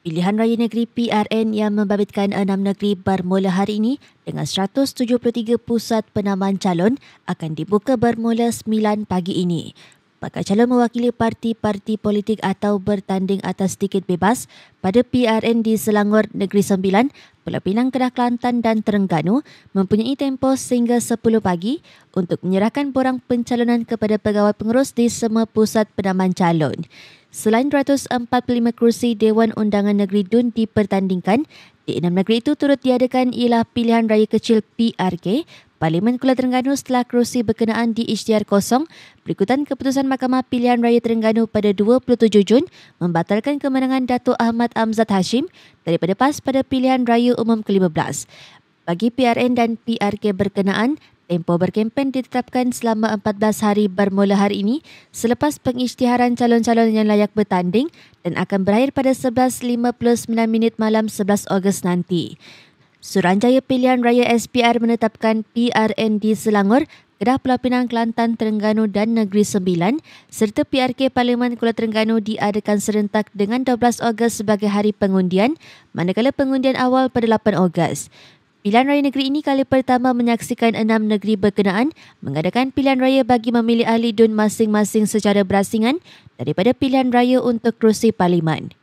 Pilihan raya negeri PRN yang membabitkan enam negeri bermula hari ini dengan 173 pusat penamaan calon akan dibuka bermula 9 pagi ini. Bakal calon mewakili parti-parti politik atau bertanding atas tiket bebas pada PRN di Selangor, Negeri Sembilan, Pulau Pinang, Kedah Kelantan dan Terengganu mempunyai tempoh sehingga 10 pagi untuk menyerahkan borang pencalonan kepada pegawai pengurus di semua pusat penamaan calon. Selain 245 kerusi Dewan Undangan Negeri Dun dipertandingkan, di enam negeri itu turut diadakan ialah pilihan raya kecil PRK, Parlimen Kuala Terengganu setelah kerusi berkenaan di isytihar kosong berikutan keputusan Mahkamah Pilihan Raya Terengganu pada 27 Jun membatalkan kemenangan Dato' Ahmad Amzat Hashim daripada PAS pada pilihan raya umum ke-15. Bagi PRN dan PRK berkenaan, Tempoh berkempen ditetapkan selama 14 hari bermula hari ini selepas pengisytiharan calon-calon yang layak bertanding dan akan berakhir pada 11.59 minit malam 11 Ogos nanti. Suranjaya Pilihan Raya SPR menetapkan PRN di Selangor, Kedah Pulau Pinang, Kelantan, Terengganu dan Negeri Sembilan serta PRK Parlimen Kuala Terengganu diadakan serentak dengan 12 Ogos sebagai hari pengundian manakala pengundian awal pada 8 Ogos. Pilihan raya negeri ini kali pertama menyaksikan enam negeri berkenaan mengadakan pilihan raya bagi memilih ahli DUN masing-masing secara berasingan daripada pilihan raya untuk kerusi parlimen.